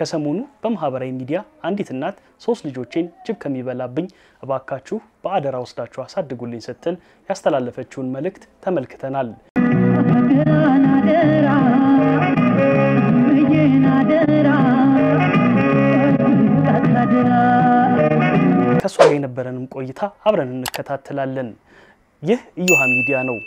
ከሰሞኑ በማህበራዊ ሚዲያ አንዲት እናት ሶስት ልጆቼን ጅብ ከሚበላብኝ እባካችሁ በአደራ ወስዳችሁ አሳድጉልኝ ስትል ያስተላለፈችውን መልእክት ተመልክተናል። ከእሷ ጋር የነበረንም ቆይታ አብረን እንከታተላለን። ይህ እዮሃ ሚዲያ ነው።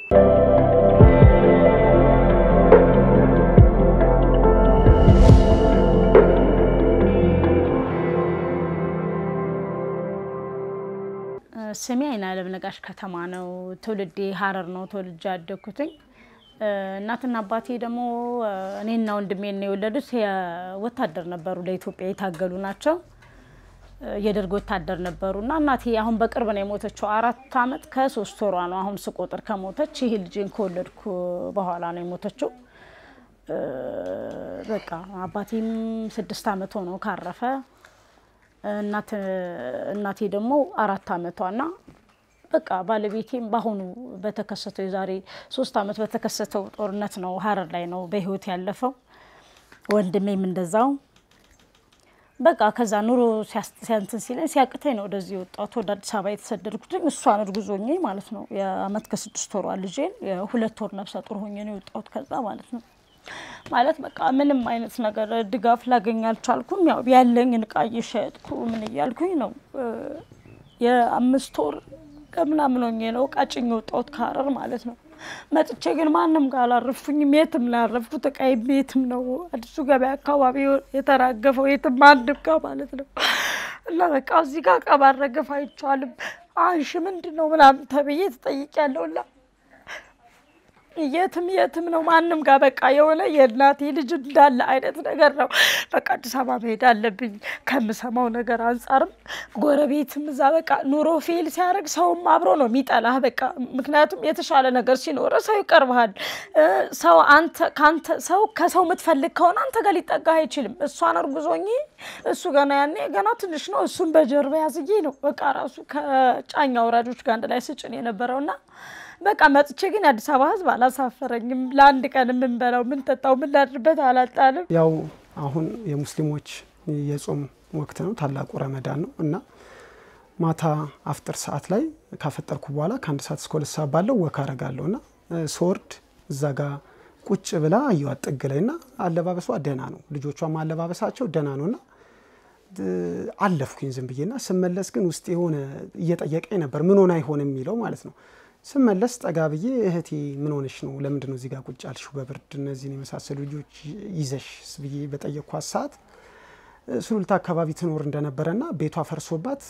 ስሜ አይናለም ነጋሽ ከተማ ነው። ትውልዴ ሀረር ነው ትውልጅ ያደግኩትኝ። እናትና አባቴ ደግሞ እኔና ወንድሜ ነው የወለዱት። ወታደር ነበሩ፣ ለኢትዮጵያ የታገሉ ናቸው። የደርግ ወታደር ነበሩ እና እናቴ አሁን በቅርብ ነው የሞተችው። አራት አመት ከሶስት ወሯ ነው አሁን ስቆጥር ከሞተች። ይህ ልጅን ከወለድኩ በኋላ ነው የሞተችው። በቃ አባቴም ስድስት አመት ሆኖ ካረፈ እናቴ ደግሞ አራት አመቷ ና በቃ ባለቤቴም በአሁኑ በተከሰተው የዛሬ ሶስት አመት በተከሰተው ጦርነት ነው ሀረር ላይ ነው በህይወት ያለፈው። ወንድሜም እንደዛው በቃ ከዛ ኑሮ ሲያንትን ሲለኝ ሲያቅተኝ ነው ወደዚህ የወጣሁት ወደ አዲስ አበባ የተሰደድኩት። እሷን እርጉዝ ሆኜ ማለት ነው የአመት ከስድስት ወሯ ልጄን የሁለት ወር ነፍሰ ጡር ሆኜ ነው የወጣሁት ከዛ ማለት ነው። ማለት በቃ ምንም አይነት ነገር ድጋፍ ላገኝ አልቻልኩም። ያው ያለኝ እቃ እየሸጥኩ ምን እያልኩኝ ነው የአምስት ወር ከምናምኖኝ ነው እቃ ጭኝ ወጣሁት ከሀረር ማለት ነው። መጥቼ ግን ማንም ጋር አላረፍኩኝም። የትም ላረፍኩት እቃዬ ቤትም ነው አዲሱ ገበያ አካባቢ የተራገፈው የትም አንድም ጋ ማለት ነው። እና በቃ እዚህ ጋር እቃ ማረገፍ አይቻልም። አንሺ ምንድን ነው ምናምን ተብዬ ተጠይቄያለሁ። የትም የትም ነው ማንም ጋር በቃ የሆነ የእናቴ ልጅ እንዳለ አይነት ነገር ነው። በቃ አዲስ አበባ መሄድ አለብኝ ከምሰማው ነገር አንጻርም ጎረቤትም እዛ በቃ ኑሮ ፌል ሲያደርግ ሰውም አብሮ ነው የሚጠላህ። በቃ ምክንያቱም የተሻለ ነገር ሲኖረ ሰው ይቀርብሃል። ሰው አንተ ከአንተ ሰው ከሰው የምትፈልግ ከሆነ አንተ ጋር ሊጠጋህ አይችልም። እሷን እርጉዞኝ እሱ ገና ያኔ ገና ትንሽ ነው። እሱን በጀርባ ያዝዬ ነው በቃ ራሱ ከጫኛ ወራጆች ጋር አንድ ላይ ስጭን የነበረውና በቃ መጥቼ ግን አዲስ አበባ ህዝብ አላሳፈረኝም። ለአንድ ቀን የምንበላው ምንጠጣው የምናድርበት አላጣንም። ያው አሁን የሙስሊሞች የጾም ወቅት ነው፣ ታላቁ ረመዳን ነው እና ማታ አፍጥር ሰዓት ላይ ካፈጠርኩ በኋላ ከአንድ ሰዓት እስከ ሁለት ሰዓት ባለው ወክ አረጋለሁ እና ሶወርድ እዛ ጋ ቁጭ ብላ አየዋ ጥግ ላይ እና አለባበሷ ደህና ነው፣ ልጆቿም አለባበሳቸው ደህና ነው እና አለፍኩኝ ዝም ስመለስ ግን ውስጥ የሆነ እየጠየቀኝ ነበር ምን ሆና አይሆን የሚለው ማለት ነው ስመለስ ጠጋ ብዬ እህቴ ምን ሆነሽ ነው? ለምንድን ነው እዚህ ጋር ቁጭ ያልሽው? በብርድ እነዚህን የመሳሰሉ ልጆች ይዘሽ ብዬ በጠየኳት ሰዓት ሱሉልታ አካባቢ ትኖር እንደነበረና ቤቷ ፈርሶባት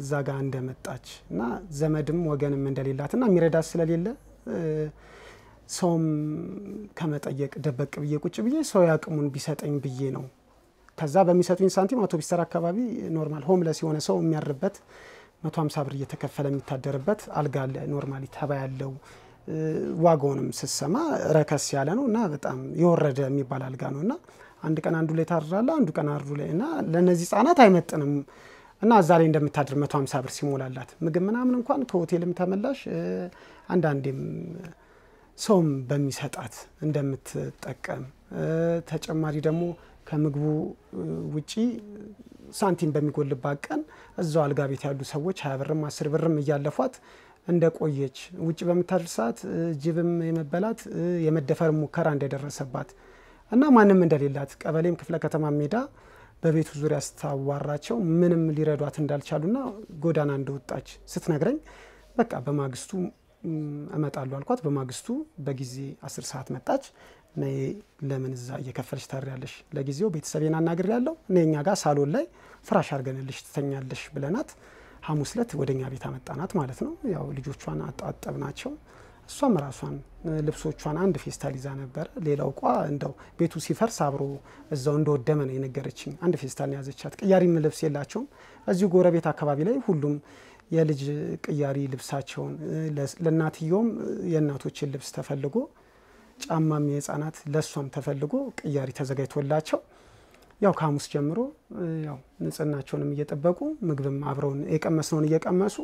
እዛ ጋር እንደመጣች እና ዘመድም ወገንም እንደሌላት እና የሚረዳት ስለሌለ ሰውም ከመጠየቅ ደበቅ ብዬ ቁጭ ብዬ ሰው ያቅሙን ቢሰጠኝ ብዬ ነው። ከዛ በሚሰጡኝ ሳንቲም አውቶቢስተር አካባቢ ኖርማል ሆምለስ የሆነ ሰው የሚያርበት 150 ብር እየተከፈለ የሚታደርበት አልጋ አለ። ኖርማሊ ተባ ያለው ዋጋውንም ስሰማ ረከስ ያለ ነው እና በጣም የወረደ የሚባል አልጋ ነው እና አንድ ቀን አንዱ ላይ ታድራለ፣ አንዱ ቀን አንዱ ላይ እና ለእነዚህ ህጻናት አይመጥንም እና እዛ ላይ እንደምታድር 150 ብር ሲሞላላት ምግብ ምናምን እንኳን ከሆቴልም ተመላሽ አንዳንዴም ሰውም በሚሰጣት እንደምትጠቀም ተጨማሪ ደግሞ ከምግቡ ውጪ ሳንቲም በሚጎልባት ቀን እዛው አልጋ ቤት ያሉ ሰዎች ሀያ ብርም አስር ብርም እያለፏት እንደ ቆየች ውጭ በምታድር ሰዓት ጅብም የመበላት የመደፈር ሙከራ እንደደረሰባት እና ማንም እንደሌላት ቀበሌም ክፍለ ከተማ ሜዳ በቤቱ ዙሪያ ስታዋራቸው ምንም ሊረዷት እንዳልቻሉና ጎዳና እንደወጣች ስትነግረኝ በቃ በማግስቱ እመጣሉ አልኳት። በማግስቱ በጊዜ አስር ሰዓት መጣች። ነይ ለምን እዛ እየከፈልሽ ታድሪያለሽ? ለጊዜው ቤተሰቤን አናግር ያለው እኔ እኛ ጋር ሳሎን ላይ ፍራሽ አርገንልሽ ትተኛለሽ ብለናት ሐሙስ ዕለት ወደ እኛ ቤት አመጣናት ማለት ነው። ያው ልጆቿን አጣጠብ ናቸው። እሷም ራሷን ልብሶቿን አንድ ፌስታል ይዛ ነበረ። ሌላው ቋ እንደው ቤቱ ሲፈርስ አብሮ እዛው እንደወደመ ነው የነገረችኝ። አንድ ፌስታል ያዘቻት። ቅያሪም ልብስ የላቸውም። እዚሁ ጎረቤት አካባቢ ላይ ሁሉም የልጅ ቅያሪ ልብሳቸውን ለእናትየውም የእናቶችን ልብስ ተፈልጎ ጫማም የህፃናት ለእሷም ተፈልጎ ቅያሪ ተዘጋጅቶላቸው ያው ከሐሙስ ጀምሮ ያው ንጽህናቸውንም እየጠበቁ ምግብም አብረውን የቀመስነውን እየቀመሱ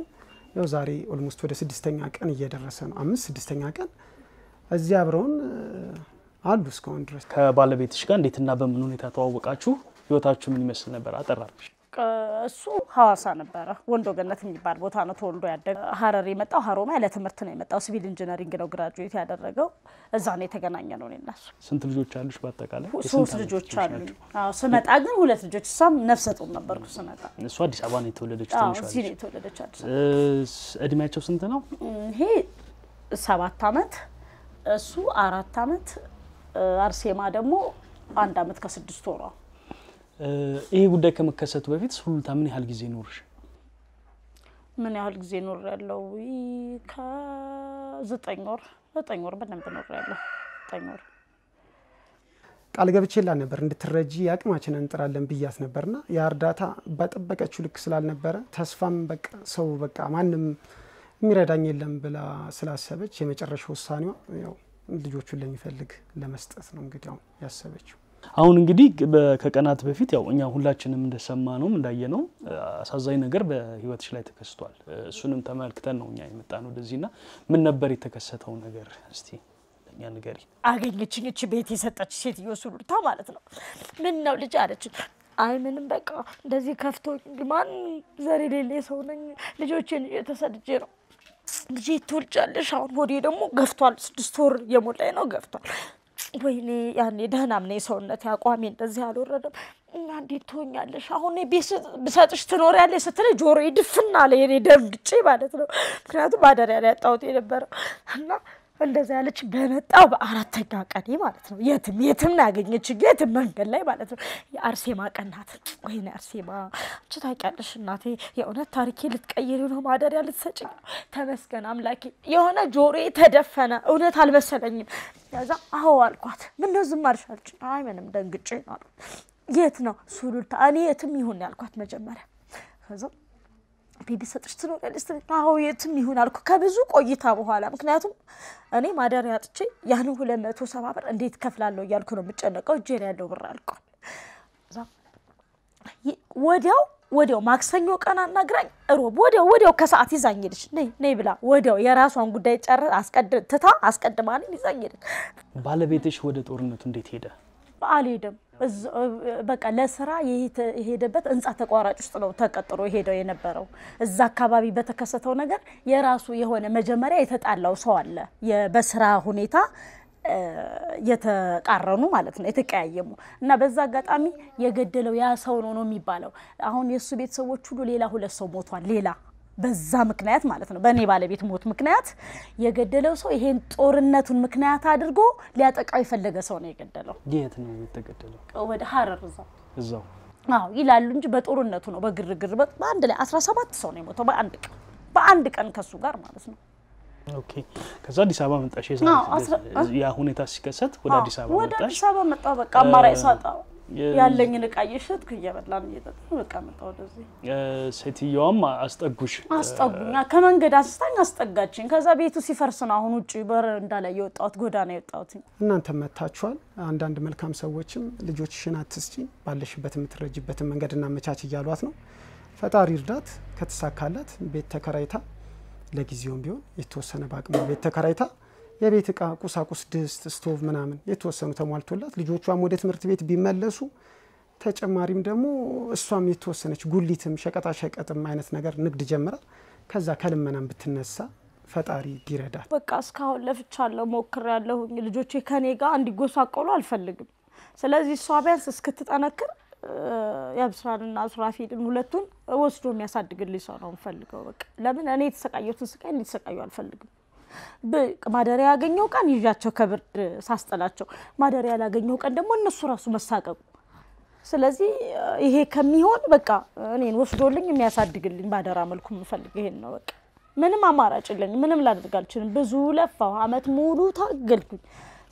ያው ዛሬ ኦልሞስት ወደ ስድስተኛ ቀን እየደረሰ ነው። አምስት ስድስተኛ ቀን እዚህ አብረውን አሉ እስካሁን ድረስ። ከባለቤትሽ ጋር እንዴትና በምን ሁኔታ ተዋወቃችሁ? ህይወታችሁ ምን ይመስል ነበር? አጠራርሽ እሱ ሀዋሳ ነበረ። ወንዶ ገነት የሚባል ቦታ ነው ተወልዶ ያደገ። ሀረር የመጣው ሀሮማያ ለትምህርት ነው የመጣው። ሲቪል ኢንጂነሪንግ ነው ግራጁዌት ያደረገው። እዛ ነው የተገናኘ ነው እኔና ስንት ልጆች አሉሽ? በአጠቃላይ ሶስት ልጆች አሉ። ስመጣ ግን ሁለት ልጆች፣ እሷም ነፍሰ ጡር ነበርኩ ስመጣ። እሱ አዲስ አበባ ነው የተወለደች። እዚህ ነው የተወለደች። እድሜያቸው ስንት ነው? ይሄ ሰባት አመት እሱ አራት አመት አርሴማ ደግሞ አንድ አመት ከስድስት ወሯ ይሄ ጉዳይ ከመከሰቱ በፊት ሱሉልታ ምን ያህል ጊዜ ኖርሽ? ምን ያህል ጊዜ ኖር ያለው? ከዘጠኝ ወር ዘጠኝ ወር በደንብ ኖር ያለው ዘጠኝ ወር ቃል ገብቼላት ነበር። እንድትረጂ አቅማችንን እንጥራለን ብያት ነበርና ያ እርዳታ በጠበቀችው ልክ ስላልነበረ ተስፋም በቃ ሰው በቃ ማንም የሚረዳኝ የለም ብላ ስላሰበች የመጨረሻ ውሳኔዋ ያው ልጆቹን ለሚፈልግ ለመስጠት ነው እንግዲያው ያሰበችው። አሁን እንግዲህ ከቀናት በፊት ያው እኛ ሁላችንም እንደሰማ ነው እንዳየ ነው አሳዛኝ ነገር በህይወትሽ ላይ ተከስቷል። እሱንም ተመልክተን ነው እኛ የመጣ ነው የመጣን ና ምን ነበር የተከሰተው ነገር እስቲ ለእኛ ንገሪ። አገኘችኝ እች ቤት የሰጠች ሴትዮ ሱሉልታ ማለት ነው። ምን ነው ልጅ አለች። አይ ምንም በቃ እንደዚህ ከፍቶ ማን ዘር የሌለ ሰው ነኝ። ልጆችን የተሰድጄ ነው ልጅ ትወልጃለሽ። አሁን ሆዴ ደግሞ ገፍቷል። ስድስት ወር የሞላኝ ነው ገፍቷል ወይኔ ያኔ ደህናም ነኝ፣ ሰውነት አቋሜ እንደዚህ አልወረደም። እንዴት ትሆኛለሽ? አሁን ቤት ብሰጥሽ ትኖሪያለሽ ስትለኝ ጆሮዬ ድፍና አለ፣ የኔ ደንግጬ ማለት ነው። ምክንያቱም ማደሪያ ላይ ያጣሁት የነበረው እና እንደዛ ያለች በመጣው በአራተኛ ቀን ማለት ነው። የትም የትም ያገኘች የትም መንገድ ላይ ማለት ነው። የአርሴማ ቀናት ወይ አርሴማ አንቺ ታውቂያለሽ እናቴ፣ የእውነት ታሪኬ ልትቀይር ነው፣ ማደሪያ ልትሰጭ ተመስገን አምላኬ። የሆነ ጆሮዬ ተደፈነ፣ እውነት አልመሰለኝም። ከዛ አዎ አልኳት። ምነው ዝም አልሻልች? አይ ምንም ደንግጬ ነው አሉ። የት ነው ሱሉልታ? እኔ የትም ይሁን ያልኳት መጀመሪያ ከዛ ቤቢ ሰጥሽ ትኖሪያለሽ? አዎ የትም ይሁን አልኩ ከብዙ ቆይታ በኋላ። ምክንያቱም እኔ ማደሪያ አጥቼ ያን ሁለት መቶ ሰባ ብር እንዴት ከፍላለሁ እያልኩ ነው የምጨነቀው። እጄ ላይ ያለው ብር አልቋል። ወዲያው ወዲያው ማክሰኞ ቀን አናግራኝ እሮብ ወዲያው ወዲያው ከሰዓት ይዛኝ ሄደች። ነይ ነይ ብላ ወዲያው የራሷን ጉዳይ ጨር ትታ አስቀድማ ይዛኝ ሄደች። ባለቤትሽ ወደ ጦርነቱ እንዴት ሄደ? አልሄደም በቃ ለስራ የሄደበት ህንፃ ተቋራጭ ውስጥ ነው ተቀጥሮ ሄደው የነበረው። እዛ አካባቢ በተከሰተው ነገር የራሱ የሆነ መጀመሪያ የተጣላው ሰው አለ። በስራ ሁኔታ የተቃረኑ ማለት ነው የተቀያየሙ እና በዛ አጋጣሚ የገደለው ያ ሰው ነው ነው የሚባለው። አሁን የእሱ ቤተሰቦች ሁሉ ሌላ ሁለት ሰው ሞቷል። ሌላ በዛ ምክንያት ማለት ነው በእኔ ባለቤት ሞት ምክንያት የገደለው ሰው ይሄን ጦርነቱን ምክንያት አድርጎ ሊያጠቃው የፈለገ ሰው ነው የገደለው። የት ነው የተገደለው? ወደ ሀረር እዛው እዛው። አዎ ይላሉ እንጂ በጦርነቱ ነው በግርግር በአንድ ላይ አስራ ሰባት ሰው ነው የሞተው በአንድ ቀን በአንድ ቀን ከሱ ጋር ማለት ነው። ኦኬ ከዛ አዲስ አበባ መጣሽ? ያ ሁኔታ ሲከሰት ወደ አዲስ አበባ ወደ አዲስ አበባ መጣ። በቃ አማራጭ ሳጣ ያለኝን እቃ እየሸጥኩ እየበላን እየጠጣን በቃ መጣ ወደዚህ። ሴትየዋም አስጠጉሽ? አስጠጉኛ። ከመንገድ አንስታኝ አስጠጋችኝ። ከዛ ቤቱ ሲፈርስ ነው አሁን ውጭ በረንዳ ላይ የወጣሁት ጎዳና የወጣሁት። እናንተ መታችኋል። አንዳንድ መልካም ሰዎችም ልጆችሽን አትስጪ፣ ባለሽበት የምትረጅበትን መንገድ እናመቻች እያሏት ነው። ፈጣሪ እርዳት። ከተሳካላት ቤት ተከራይታ ለጊዜውም ቢሆን የተወሰነ በአቅሟ ቤት ተከራይታ የቤት እቃ ቁሳቁስ፣ ድስት፣ ስቶቭ ምናምን የተወሰኑ ተሟልቶላት ልጆቿም ወደ ትምህርት ቤት ቢመለሱ ተጨማሪም ደግሞ እሷም የተወሰነች ጉሊትም ሸቀጣሸቀጥም አይነት ነገር ንግድ ጀምራ ከዛ ከልመናም ብትነሳ ፈጣሪ ይረዳል። በቃ እስካሁን ለፍቻለሁ፣ ሞክሬያለሁ። ልጆቼ ከኔ ጋር እንዲጎሳቆሉ አልፈልግም። ስለዚህ እሷ ቢያንስ እስክትጠነክር የብስራንና ሱራፊልን ሁለቱን ወስዶ የሚያሳድግልኝ ሰው ነው የምፈልገው። በቃ ለምን እኔ የተሰቃየሁትን ስቃይ እንዲሰቃዩ አልፈልግም። ማደሪያ ያገኘው ቀን ይዣቸው ከብርድ ሳስጠላቸው፣ ማደሪያ ያላገኘው ቀን ደግሞ እነሱ ራሱ መሳቀቁ። ስለዚህ ይሄ ከሚሆን በቃ እኔን ወስዶልኝ የሚያሳድግልኝ ባደራ መልኩ የምፈልግ ይሄን ነው። በቃ ምንም አማራጭ የለኝ። ምንም ላደርግ አልችልም። ብዙ ለፋው፣ አመት ሙሉ ታገልኩኝ።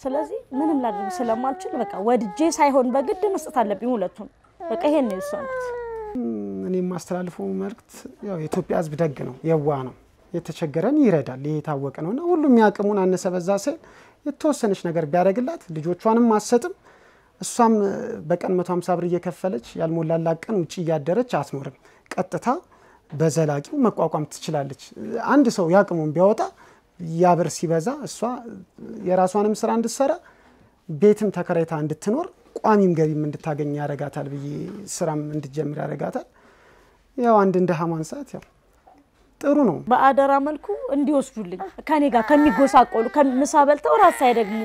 ስለዚህ ምንም ላደርግ ስለማልችል በቃ ወድጄ ሳይሆን በግድ መስጠት አለብኝ ሁለቱን። በቃ ይሄን ነው የወሰንኩት። እኔ የማስተላልፈው መልእክት ያው የኢትዮጵያ ሕዝብ ደግ ነው፣ የዋ ነው የተቸገረን ይረዳል። ይህ የታወቀ እና ሁሉም ያቅሙን አነሰ በዛ ሲል የተወሰነች ነገር ቢያደርግላት ልጆቿንም አሰጥም እሷም በቀን 150 ብር እየከፈለች ያልሞላላ ቀን ውጭ እያደረች አትኖርም። ቀጥታ በዘላቂው መቋቋም ትችላለች። አንድ ሰው ያቅሙን ቢያወጣ ያ ብር ሲበዛ እሷ የራሷንም ስራ እንድትሰራ ቤትም ተከራይታ እንድትኖር ቋሚም ገቢም እንድታገኝ ያረጋታል ብዬ ስራም እንድጀምር ያረጋታል። ያው አንድ እንደ ሀማን ሰዓት ያው ጥሩ ነው። በአደራ መልኩ እንዲወስዱልኝ ከኔ ጋር ከሚጎሳቆሉ ምሳ በልተው ራት ሳይደግሙ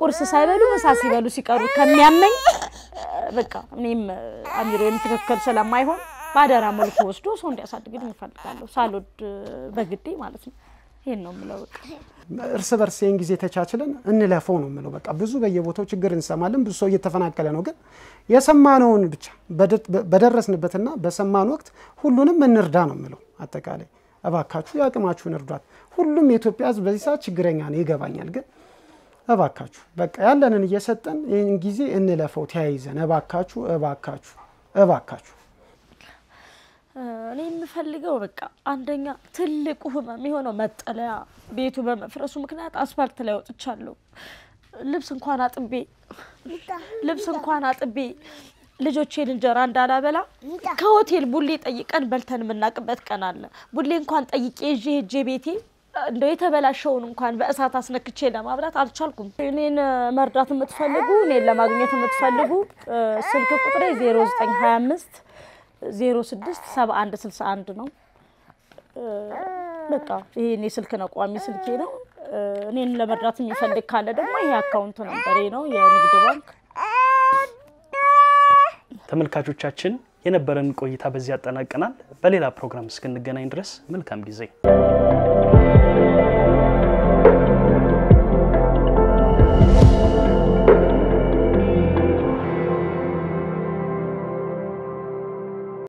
ቁርስ ሳይበሉ ምሳ ሲበሉ ሲቀሩ ከሚያመኝ በቃ እኔም አሚሮም ትክክል ስለማይሆን በአደራ መልኩ ወስዶ ሰው እንዲያሳድግ እፈልጋለሁ። ሳልወድ በግዴ ማለት ነው። ይህን ነው የምለው። እርስ በርስ ይህን ጊዜ ተቻችለን እንለፈው ነው የምለው። በቃ ብዙ በየቦታው ችግር እንሰማለን። ብዙ ሰው እየተፈናቀለ ነው። ግን የሰማነውን ብቻ በደረስንበትና በሰማን ወቅት ሁሉንም እንርዳ ነው የምለው አጠቃላይ እባካችሁ የአቅማችሁን እርዷት። ሁሉም የኢትዮጵያ ህዝብ በዚህ ሰዓት ችግረኛ ነው ይገባኛል። ግን እባካችሁ በቃ ያለንን እየሰጠን ይህን ጊዜ እንለፈው ተያይዘን። እባካችሁ እባካችሁ እባካችሁ። እኔ የምፈልገው በቃ አንደኛ ትልቁ ህመም የሆነው መጠለያ ቤቱ በመፍረሱ ምክንያት አስፋልት ላይ ወጥቻለሁ። ልብስ እንኳን አጥቤ ልብስ እንኳን አጥቤ ልጆቼን እንጀራ እንዳላበላ ከሆቴል ቡሌ ጠይቀን በልተን የምናቅበት ቀን አለ። ቡሌ እንኳን ጠይቄ ይዤ ሄጄ ቤቴ እንደው የተበላሸውን እንኳን በእሳት አስነክቼ ለማብላት አልቻልኩም። እኔን መርዳት የምትፈልጉ እኔን ለማግኘት የምትፈልጉ ስልክ ቁጥሬ 0925 06 71 61 ነው። በቃ ይሄ ስልክ ነው፣ ቋሚ ስልኬ ነው። እኔን ለመርዳት የሚፈልግ ካለ ደግሞ ይሄ አካውንት ነበሬ ነው የንግድ ባንክ ተመልካቾቻችን የነበረን ቆይታ በዚህ ያጠናቀናል። በሌላ ፕሮግራም እስክንገናኝ ድረስ መልካም ጊዜ